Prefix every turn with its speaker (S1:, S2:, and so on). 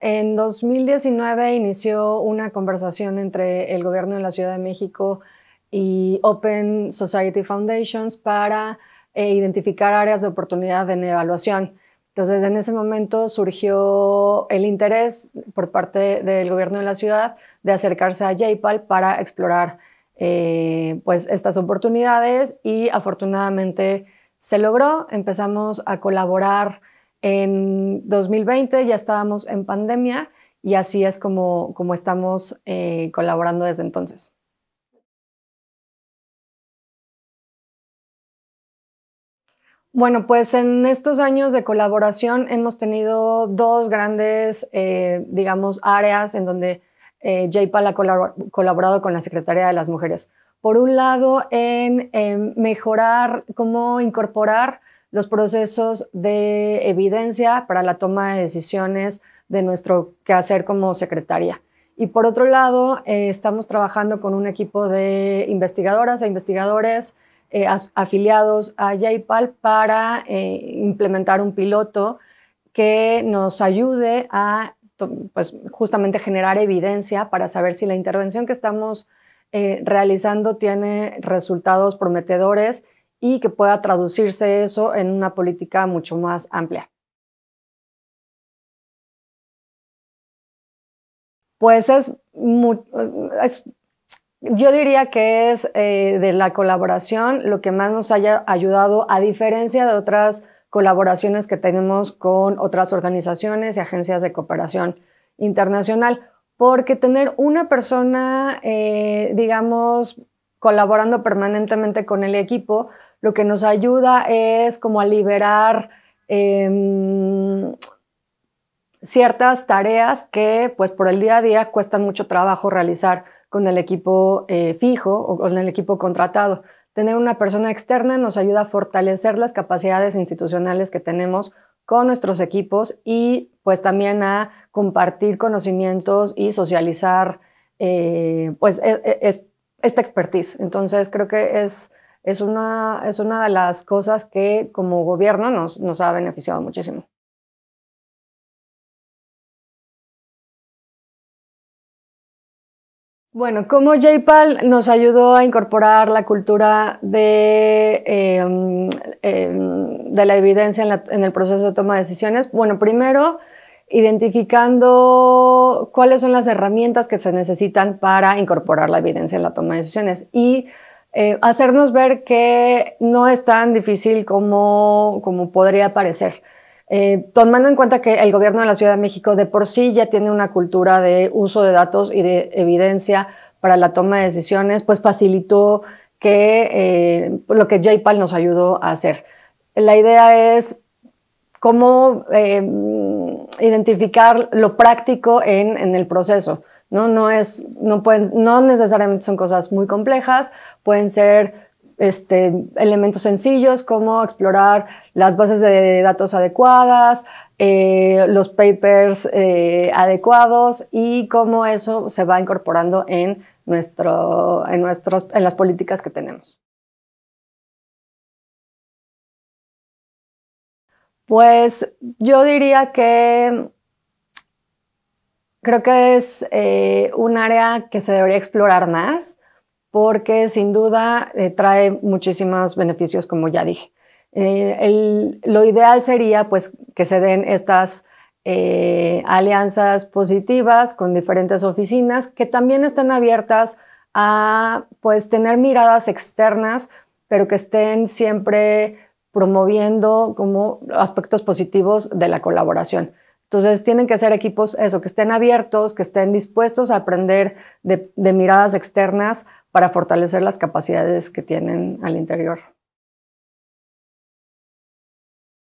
S1: En 2019 inició una conversación entre el gobierno de la Ciudad de México y Open Society Foundations para eh, identificar áreas de oportunidad en evaluación. Entonces, en ese momento surgió el interés por parte del gobierno de la ciudad de acercarse a JPAL para explorar eh, pues, estas oportunidades y afortunadamente se logró. Empezamos a colaborar en 2020 ya estábamos en pandemia y así es como, estamos eh, colaborando desde entonces. Bueno, pues en estos años de colaboración hemos tenido dos grandes, eh, digamos, áreas en donde eh, JPAL ha colaborado con la Secretaría de las Mujeres. Por un lado, en mejorar cómo incorporar los procesos de evidencia para la toma de decisiones de nuestro quehacer como secretaria. Y por otro lado, eh, estamos trabajando con un equipo de investigadoras e investigadores eh, afiliados a JPAL para eh, implementar un piloto que nos ayude a pues, justamente generar evidencia para saber si la intervención que estamos realizando tiene resultados prometedores y que pueda traducirse eso en una política mucho más amplia. Pues es, yo diría que es eh, de la colaboración lo que más nos haya ayudado, a diferencia de otras colaboraciones que tenemos con otras organizaciones y agencias de cooperación internacional, porque tener una persona, eh, digamos, colaborando permanentemente con el equipo, lo que nos ayuda es como a liberar em, ciertas tareas que pues por el día a día cuestan mucho trabajo realizar con el equipo eh, fijo o con el equipo contratado. Tener una persona externa nos ayuda a fortalecer las capacidades institucionales que tenemos con nuestros equipos y pues también a compartir conocimientos y socializar eh, pues e, e, esta expertise. Entonces creo que es es una, es una de las cosas que como gobierno nos, nos ha beneficiado muchísimo. Bueno, cómo JPAL nos ayudó a incorporar la cultura de, em, em, de la evidencia en, en, el proceso de toma de decisiones. Bueno, primero identificando cuáles son las herramientas que se necesitan para incorporar la evidencia en la toma de decisiones y eh, hacernos ver que no es tan difícil como, podría parecer. Eh, tomando en cuenta que el gobierno de la Ciudad de México de por sí ya tiene una cultura de uso de datos y de evidencia para la toma de decisiones, pues facilitó que eh, lo que JPAL nos ayudó a hacer. La idea es cómo identificar lo práctico en el proceso. ¿no? necesariamente son cosas muy complejas, pueden ser este, elementos sencillos como explorar las bases de datos adecuadas, eh, los papers eh, adecuados y cómo eso se va incorporando en, nuestro, en, en las políticas que tenemos. Pues yo diría que Creo que es eh, un área que se debería explorar más porque sin duda eh, trae muchísimos beneficios, como ya dije. Eh, lo ideal sería pues, que se den estas alianzas positivas con diferentes oficinas que también estén abiertas a pues, tener miradas externas, pero que estén siempre promoviendo como aspectos positivos de la colaboración. Entonces tienen que ser equipos, eso, que estén abiertos, que estén dispuestos a aprender de, de miradas externas para fortalecer las capacidades que tienen al interior.